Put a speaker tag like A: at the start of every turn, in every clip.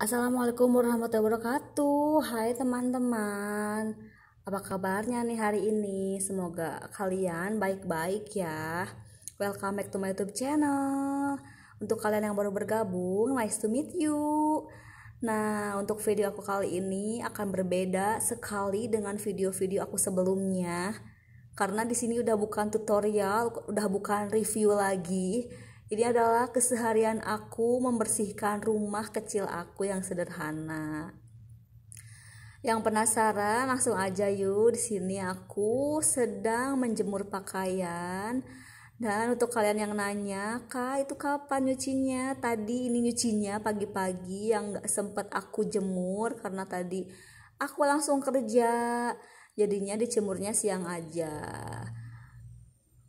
A: Assalamualaikum warahmatullahi wabarakatuh Hai teman-teman Apa kabarnya nih hari ini Semoga kalian baik-baik ya Welcome back to my youtube channel Untuk kalian yang baru bergabung Nice to meet you Nah untuk video aku kali ini Akan berbeda sekali dengan video-video aku sebelumnya Karena di sini udah bukan tutorial Udah bukan review lagi ini adalah keseharian aku membersihkan rumah kecil aku yang sederhana. Yang penasaran langsung aja yuk di sini aku sedang menjemur pakaian dan untuk kalian yang nanya, "Kak, itu kapan nyucinya?" Tadi ini nyucinya pagi-pagi yang nggak sempet aku jemur karena tadi aku langsung kerja. Jadinya dijemurnya siang aja.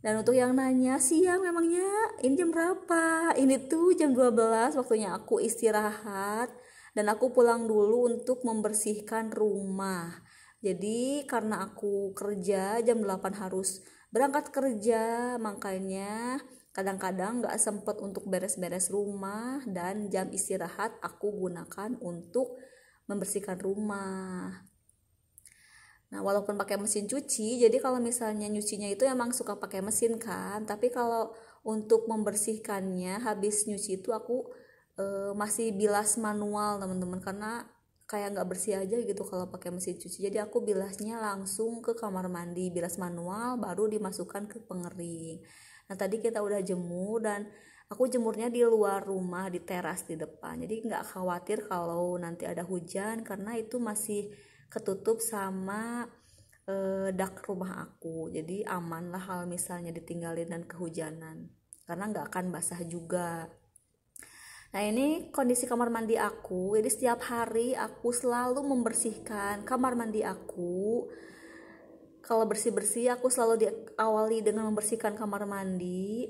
A: Dan untuk yang nanya, siang memangnya ini jam berapa? Ini tuh jam 12 waktunya aku istirahat dan aku pulang dulu untuk membersihkan rumah. Jadi karena aku kerja jam 8 harus berangkat kerja, makanya kadang-kadang gak sempet untuk beres-beres rumah dan jam istirahat aku gunakan untuk membersihkan rumah. Nah, walaupun pakai mesin cuci, jadi kalau misalnya nyucinya itu emang suka pakai mesin kan, tapi kalau untuk membersihkannya habis nyuci itu aku e, masih bilas manual teman-teman karena kayak nggak bersih aja gitu kalau pakai mesin cuci. Jadi aku bilasnya langsung ke kamar mandi, bilas manual baru dimasukkan ke pengering. Nah, tadi kita udah jemur dan aku jemurnya di luar rumah di teras di depan jadi nggak khawatir kalau nanti ada hujan karena itu masih ketutup sama e, dak rumah aku jadi aman lah kalau misalnya ditinggalin dan kehujanan karena nggak akan basah juga Nah ini kondisi kamar mandi aku, jadi setiap hari aku selalu membersihkan kamar mandi aku. Kalau bersih-bersih aku selalu diawali dengan membersihkan kamar mandi.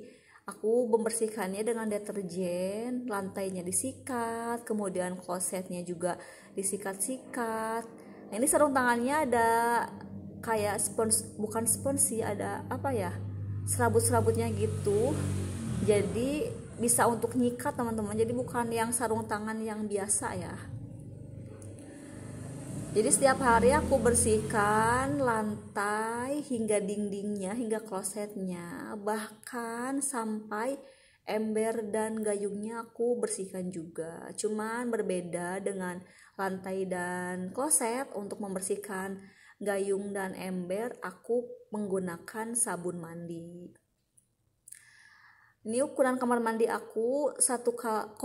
A: Aku membersihkannya dengan deterjen, lantainya disikat, kemudian klosetnya juga disikat-sikat nah, ini sarung tangannya ada kayak spons bukan spons sih ada apa ya serabut-serabutnya gitu jadi bisa untuk nyikat teman-teman jadi bukan yang sarung tangan yang biasa ya jadi setiap hari aku bersihkan lantai hingga dindingnya hingga klosetnya bahkan sampai ember dan gayungnya aku bersihkan juga. Cuman berbeda dengan lantai dan kloset untuk membersihkan gayung dan ember aku menggunakan sabun mandi. Ini ukuran kamar mandi aku 1,6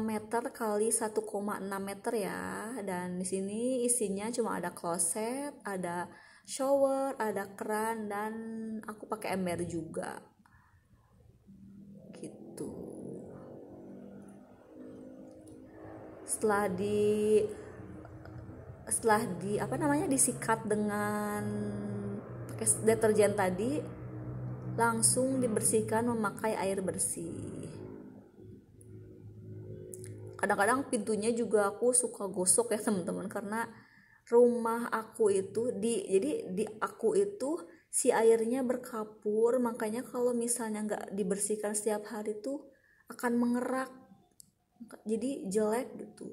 A: meter kali 1,6 meter ya. Dan di sini isinya cuma ada kloset, ada shower, ada keran dan aku pakai ember juga gitu setelah di setelah di apa namanya disikat dengan pakai deterjen tadi langsung dibersihkan memakai air bersih kadang-kadang pintunya juga aku suka gosok ya teman-teman karena rumah aku itu di jadi di aku itu si airnya berkapur makanya kalau misalnya nggak dibersihkan setiap hari tuh akan mengerak jadi jelek gitu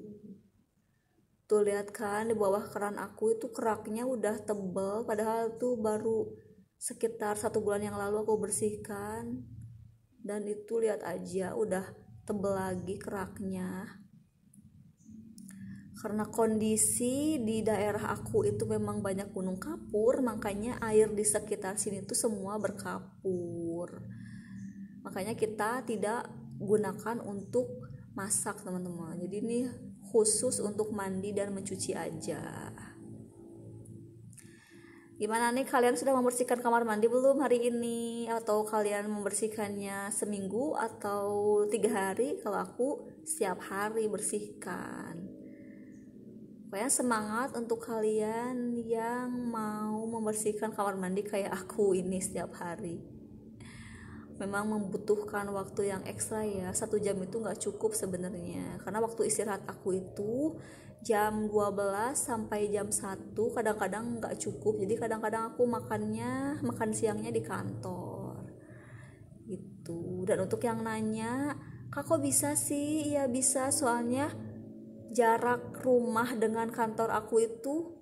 A: tuh lihat kan di bawah keran aku itu keraknya udah tebel padahal tuh baru sekitar satu bulan yang lalu aku bersihkan dan itu lihat aja udah tebel lagi keraknya karena kondisi di daerah aku itu memang banyak gunung kapur makanya air di sekitar sini itu semua berkapur makanya kita tidak gunakan untuk masak teman-teman jadi ini khusus untuk mandi dan mencuci aja gimana nih kalian sudah membersihkan kamar mandi belum hari ini atau kalian membersihkannya seminggu atau tiga hari kalau aku setiap hari bersihkan pokoknya semangat untuk kalian yang mau membersihkan kamar mandi kayak aku ini setiap hari memang membutuhkan waktu yang ekstra ya satu jam itu nggak cukup sebenarnya karena waktu istirahat aku itu jam 12 sampai jam 1 kadang-kadang nggak cukup jadi kadang-kadang aku makannya makan siangnya di kantor gitu dan untuk yang nanya kak kok bisa sih ya bisa soalnya jarak rumah dengan kantor aku itu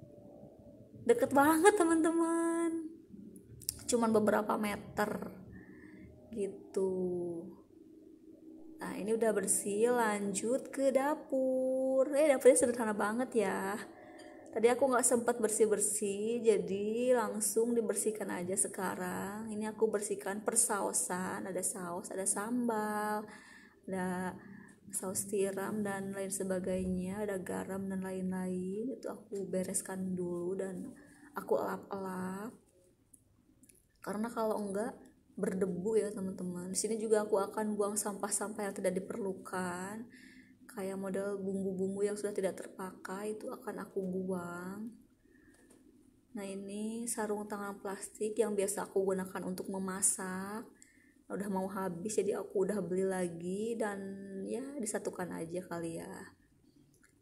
A: deket banget teman-teman cuman beberapa meter gitu nah ini udah bersih lanjut ke dapur eh dapurnya sederhana banget ya tadi aku nggak sempat bersih bersih jadi langsung dibersihkan aja sekarang ini aku bersihkan persausan ada saus ada sambal ada saus tiram dan lain sebagainya ada garam dan lain-lain itu aku bereskan dulu dan aku elap-elap karena kalau enggak berdebu ya teman-teman di sini juga aku akan buang sampah-sampah yang tidak diperlukan kayak model bumbu-bumbu yang sudah tidak terpakai itu akan aku buang nah ini sarung tangan plastik yang biasa aku gunakan untuk memasak udah mau habis jadi aku udah beli lagi dan ya disatukan aja kali ya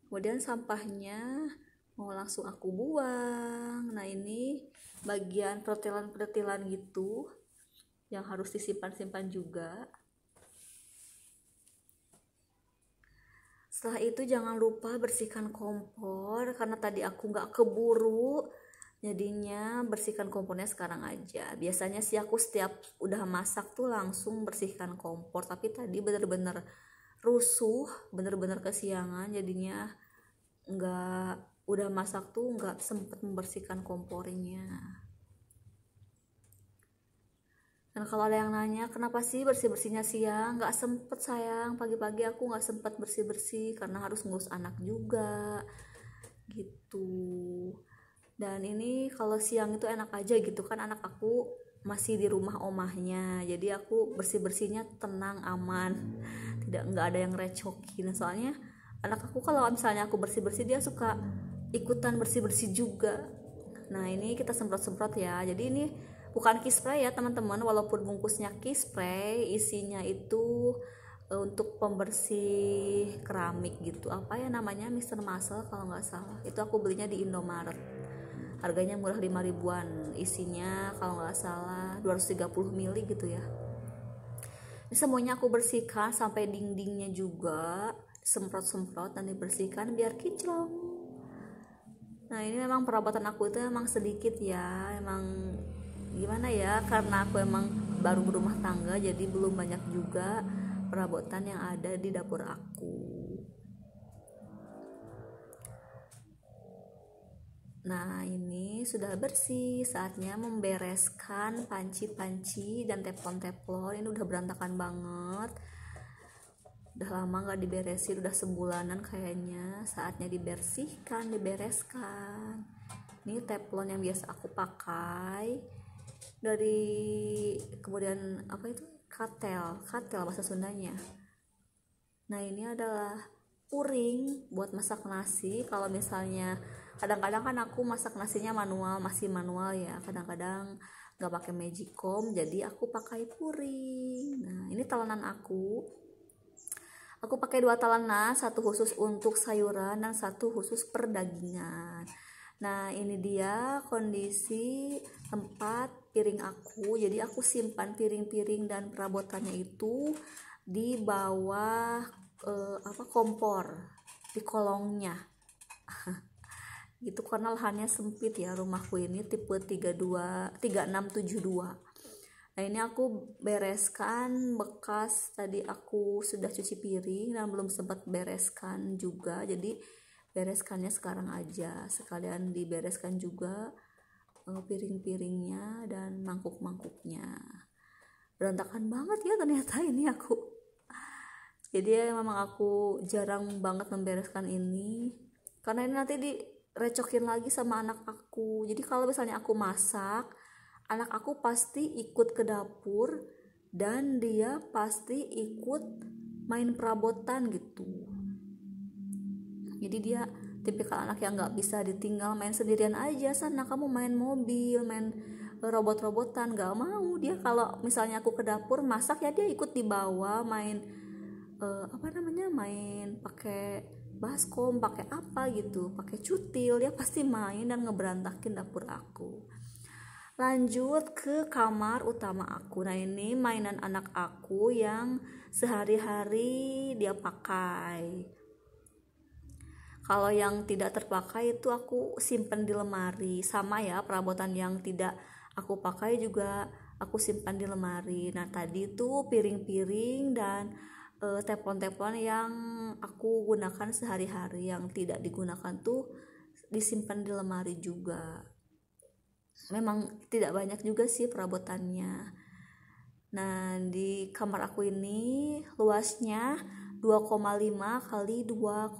A: kemudian sampahnya mau langsung aku buang nah ini bagian pertilan-pertilan gitu yang harus disimpan-simpan juga setelah itu jangan lupa bersihkan kompor karena tadi aku nggak keburu jadinya bersihkan kompornya sekarang aja biasanya sih aku setiap udah masak tuh langsung bersihkan kompor tapi tadi bener-bener rusuh bener-bener kesiangan jadinya nggak udah masak tuh nggak sempet membersihkan kompornya dan kalau ada yang nanya kenapa sih bersih bersihnya siang nggak sempet sayang pagi-pagi aku nggak sempet bersih bersih karena harus ngurus anak juga gitu dan ini kalau siang itu enak aja gitu kan anak aku masih di rumah omahnya jadi aku bersih bersihnya tenang aman tidak nggak ada yang recokin soalnya anak aku kalau misalnya aku bersih bersih dia suka ikutan bersih bersih juga nah ini kita semprot semprot ya jadi ini bukan kispray ya teman-teman walaupun bungkusnya kispray, isinya itu e, untuk pembersih keramik gitu apa ya namanya Mister Muscle kalau nggak salah itu aku belinya di Indomaret harganya murah 5 ribuan isinya kalau nggak salah 230 mili gitu ya ini semuanya aku bersihkan sampai dindingnya juga semprot-semprot dan dibersihkan biar kinclong nah ini memang perabotan aku itu emang sedikit ya emang gimana ya karena aku emang baru berumah tangga jadi belum banyak juga perabotan yang ada di dapur aku Nah, ini sudah bersih. Saatnya membereskan panci-panci dan teplon-teplon Ini udah berantakan banget. Udah lama nggak diberesin, udah sebulanan kayaknya. Saatnya dibersihkan, dibereskan. Ini teplon yang biasa aku pakai dari kemudian apa itu katel, katel bahasa Sundanya. Nah, ini adalah puring buat masak nasi. Kalau misalnya kadang-kadang kan aku masak nasinya manual masih manual ya kadang-kadang nggak pakai magicom jadi aku pakai puring nah ini talenan aku aku pakai dua talenan satu khusus untuk sayuran dan satu khusus perdagingan nah ini dia kondisi tempat piring aku jadi aku simpan piring-piring dan perabotannya itu di bawah eh, apa kompor di kolongnya gitu karena lahannya sempit ya rumahku ini tipe 32 3672 nah ini aku bereskan bekas tadi aku sudah cuci piring dan belum sempat bereskan juga jadi bereskannya sekarang aja sekalian dibereskan juga eh, piring-piringnya dan mangkuk-mangkuknya berantakan banget ya ternyata ini aku jadi ya memang aku jarang banget membereskan ini karena ini nanti di recokin lagi sama anak aku jadi kalau misalnya aku masak anak aku pasti ikut ke dapur dan dia pasti ikut main perabotan gitu jadi dia tipikal anak yang nggak bisa ditinggal main sendirian aja sana kamu main mobil main robot-robotan nggak mau dia kalau misalnya aku ke dapur masak ya dia ikut dibawa main uh, apa namanya main pakai baskom pakai apa gitu pakai cutil dia pasti main dan ngeberantakin dapur aku lanjut ke kamar utama aku nah ini mainan anak aku yang sehari-hari dia pakai kalau yang tidak terpakai itu aku simpen di lemari sama ya perabotan yang tidak aku pakai juga aku simpan di lemari nah tadi itu piring-piring dan uh, eh, teflon-teflon yang aku gunakan sehari-hari yang tidak digunakan tuh disimpan di lemari juga memang tidak banyak juga sih perabotannya nah di kamar aku ini luasnya 2,5 kali 2,8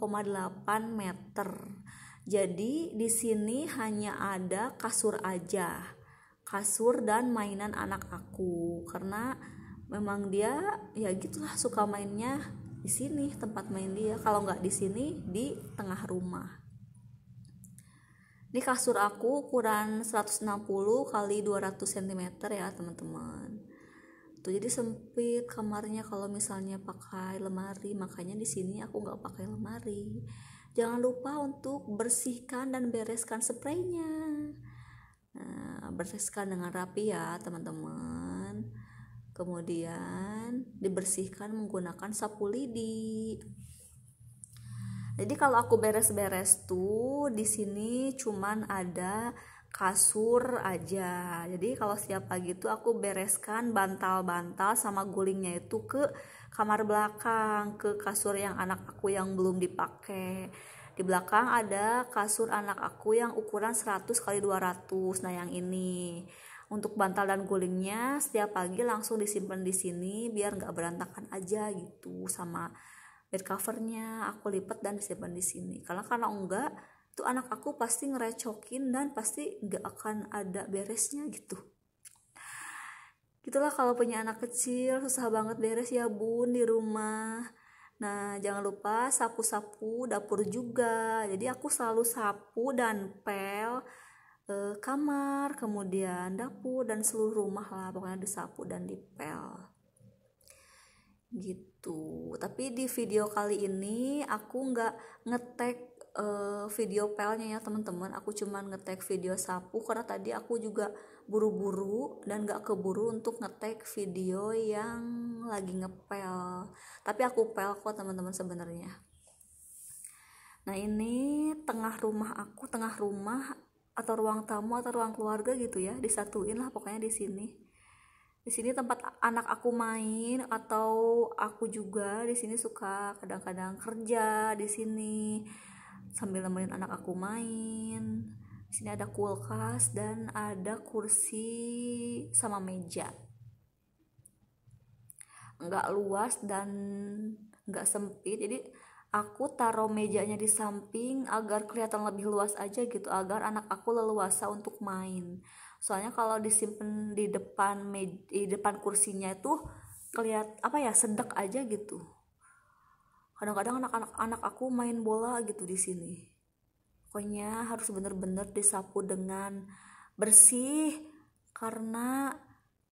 A: meter jadi di sini hanya ada kasur aja kasur dan mainan anak aku karena memang dia ya gitulah suka mainnya di sini tempat main dia kalau nggak di sini di tengah rumah ini kasur aku ukuran 160 kali 200 cm ya teman-teman tuh jadi sempit kamarnya kalau misalnya pakai lemari makanya di sini aku nggak pakai lemari jangan lupa untuk bersihkan dan bereskan spraynya nah, bereskan dengan rapi ya teman-teman kemudian dibersihkan menggunakan sapu lidi jadi kalau aku beres-beres tuh di sini cuman ada kasur aja jadi kalau setiap pagi itu aku bereskan bantal-bantal sama gulingnya itu ke kamar belakang ke kasur yang anak aku yang belum dipakai di belakang ada kasur anak aku yang ukuran 100 kali 200 nah yang ini untuk bantal dan gulingnya setiap pagi langsung disimpan di sini biar nggak berantakan aja gitu sama bed covernya aku lipat dan disimpan di sini. Karena kalau enggak tuh anak aku pasti ngerecokin dan pasti nggak akan ada beresnya gitu. Gitulah kalau punya anak kecil susah banget beres ya bun di rumah. Nah, jangan lupa sapu-sapu dapur juga. Jadi aku selalu sapu dan pel eh, kamar kemudian dapur dan seluruh rumah lah pokoknya disapu dan dipel gitu tapi di video kali ini aku nggak ngetek eh, video pelnya ya teman-teman aku cuman ngetek video sapu karena tadi aku juga buru-buru dan nggak keburu untuk ngetek video yang lagi ngepel tapi aku pel kok teman-teman sebenarnya nah ini tengah rumah aku tengah rumah atau ruang tamu atau ruang keluarga gitu ya disatuin lah pokoknya di sini di sini tempat anak aku main atau aku juga di sini suka kadang-kadang kerja di sini sambil nemenin anak aku main di sini ada kulkas dan ada kursi sama meja nggak luas dan nggak sempit jadi aku taruh mejanya di samping agar kelihatan lebih luas aja gitu agar anak aku leluasa untuk main soalnya kalau disimpan di depan meja, di depan kursinya itu kelihat apa ya sedek aja gitu kadang-kadang anak-anak anak aku main bola gitu di sini pokoknya harus bener-bener disapu dengan bersih karena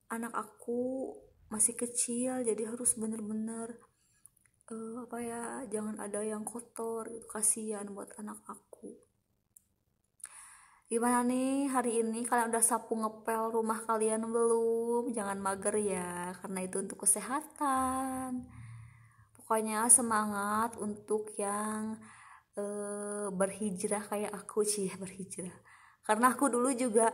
A: anak aku masih kecil jadi harus bener-bener uh, apa ya jangan ada yang kotor gitu kasihan buat anak aku gimana nih hari ini kalian udah sapu ngepel rumah kalian belum jangan mager ya karena itu untuk kesehatan pokoknya semangat untuk yang uh, berhijrah kayak aku sih berhijrah karena aku dulu juga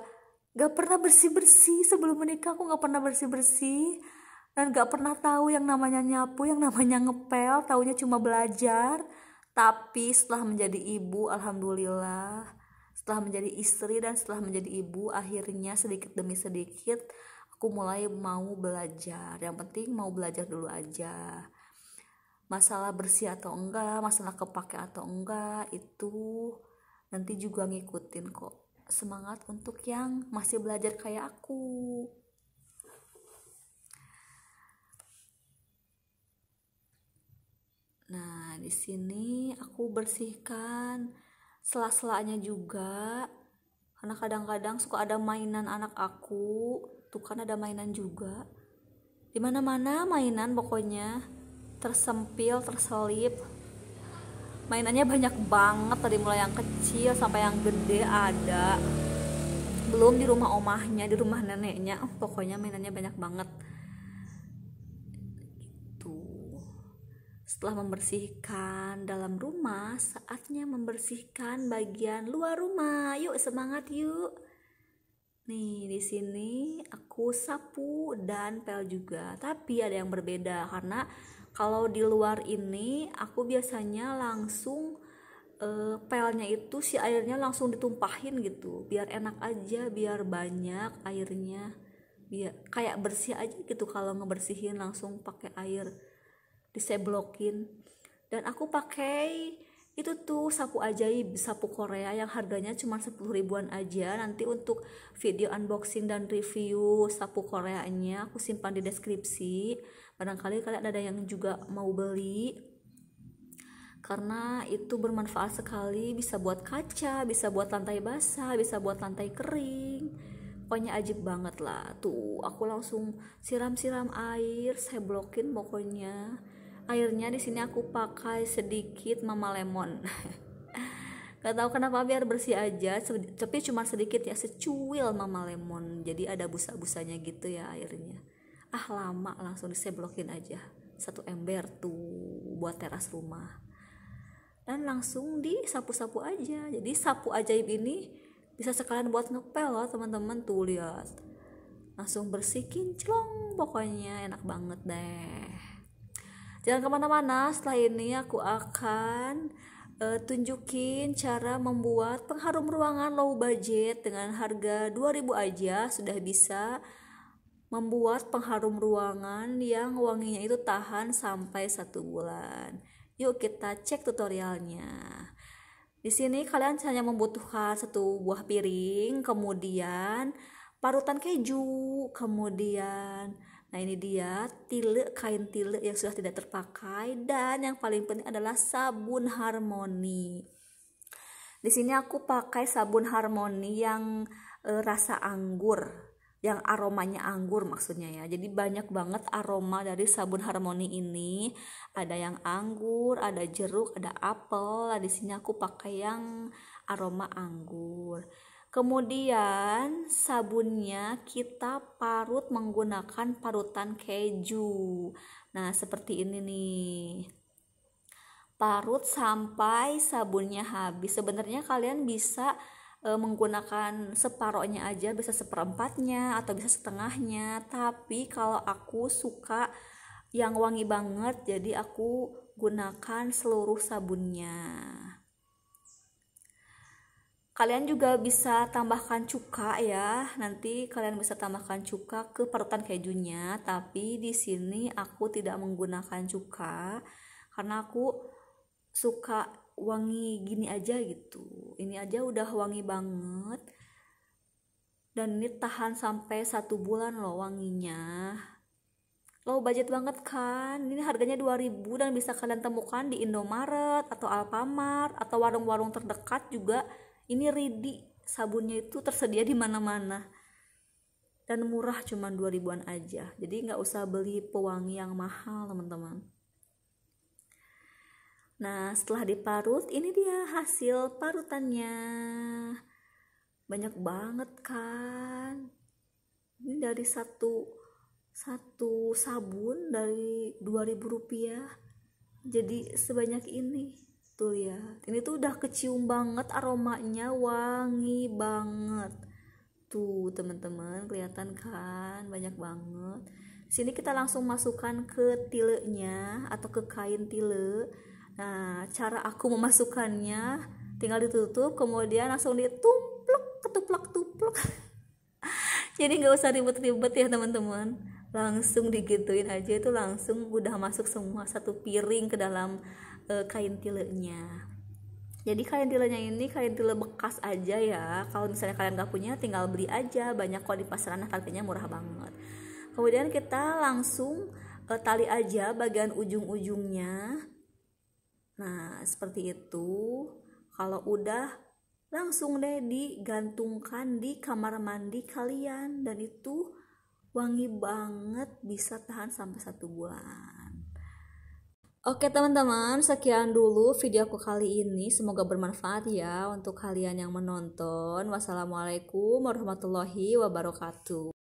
A: gak pernah bersih bersih sebelum menikah aku gak pernah bersih bersih dan gak pernah tahu yang namanya nyapu yang namanya ngepel taunya cuma belajar tapi setelah menjadi ibu alhamdulillah setelah menjadi istri dan setelah menjadi ibu akhirnya sedikit demi sedikit aku mulai mau belajar yang penting mau belajar dulu aja masalah bersih atau enggak masalah kepake atau enggak itu nanti juga ngikutin kok semangat untuk yang masih belajar kayak aku Nah, di sini aku bersihkan sela-selanya juga karena kadang-kadang suka ada mainan anak aku, tuh kan ada mainan juga. Di mana-mana mainan pokoknya tersempil, terselip. Mainannya banyak banget dari mulai yang kecil sampai yang gede ada. Belum di rumah omahnya, di rumah neneknya, pokoknya mainannya banyak banget. Setelah membersihkan dalam rumah, saatnya membersihkan bagian luar rumah. Yuk semangat yuk. Nih, di sini aku sapu dan pel juga, tapi ada yang berbeda karena kalau di luar ini aku biasanya langsung uh, pelnya itu si airnya langsung ditumpahin gitu, biar enak aja, biar banyak airnya. Biar kayak bersih aja gitu kalau ngebersihin langsung pakai air blokin dan aku pakai itu tuh sapu ajaib sapu Korea yang harganya cuma 10 ribuan aja nanti untuk video unboxing dan review sapu Koreanya aku simpan di deskripsi barangkali kalian ada yang juga mau beli karena itu bermanfaat sekali bisa buat kaca bisa buat lantai basah bisa buat lantai kering pokoknya ajib banget lah tuh aku langsung siram-siram air saya blokin pokoknya airnya di sini aku pakai sedikit mama lemon gak tahu kenapa biar bersih aja tapi cuma sedikit ya secuil mama lemon jadi ada busa-busanya gitu ya airnya ah lama langsung blokin aja satu ember tuh buat teras rumah dan langsung disapu-sapu aja jadi sapu ajaib ini bisa sekalian buat ngepel loh teman-teman tuh lihat langsung bersih kinclong pokoknya enak banget deh jangan kemana-mana setelah ini aku akan uh, tunjukin cara membuat pengharum ruangan low budget dengan harga 2000 aja sudah bisa membuat pengharum ruangan yang wanginya itu tahan sampai satu bulan yuk kita cek tutorialnya di sini kalian hanya membutuhkan satu buah piring, kemudian parutan keju, kemudian Nah ini dia tile kain tile yang sudah tidak terpakai dan yang paling penting adalah sabun harmoni. Di sini aku pakai sabun harmoni yang e, rasa anggur, yang aromanya anggur maksudnya ya. Jadi banyak banget aroma dari sabun harmoni ini. Ada yang anggur, ada jeruk, ada apel. Nah, di sini aku pakai yang aroma anggur. Kemudian sabunnya kita parut menggunakan parutan keju. Nah, seperti ini nih. Parut sampai sabunnya habis. Sebenarnya kalian bisa e, menggunakan separohnya aja, bisa seperempatnya atau bisa setengahnya. Tapi kalau aku suka yang wangi banget, jadi aku gunakan seluruh sabunnya kalian juga bisa tambahkan cuka ya nanti kalian bisa tambahkan cuka ke parutan kejunya tapi di sini aku tidak menggunakan cuka karena aku suka wangi gini aja gitu ini aja udah wangi banget dan ini tahan sampai satu bulan loh wanginya lo budget banget kan ini harganya 2000 dan bisa kalian temukan di Indomaret atau Alfamart atau warung-warung terdekat juga ini ready sabunnya itu tersedia di mana-mana dan murah cuma 2000-an aja jadi nggak usah beli pewangi yang mahal teman-teman nah setelah diparut ini dia hasil parutannya banyak banget kan ini dari satu satu sabun dari 2000 rupiah jadi sebanyak ini tuh gitu lihat ya. ini tuh udah kecium banget aromanya wangi banget tuh teman-teman kelihatan kan banyak banget sini kita langsung masukkan ke tilenya atau ke kain tile nah cara aku memasukkannya tinggal ditutup kemudian langsung ditupluk ketuplak tupluk jadi nggak usah ribet-ribet ya teman-teman langsung digituin aja itu langsung udah masuk semua satu piring ke dalam e, eh, kain tilenya jadi kain tilenya ini kain tile bekas aja ya kalau misalnya kalian gak punya tinggal beli aja banyak kok di pasaran harganya murah banget kemudian kita langsung e, tali aja bagian ujung-ujungnya nah seperti itu kalau udah langsung deh digantungkan di kamar mandi kalian dan itu wangi banget bisa tahan sampai satu bulan Oke teman-teman, sekian dulu video aku kali ini. Semoga bermanfaat ya untuk kalian yang menonton. Wassalamualaikum warahmatullahi wabarakatuh.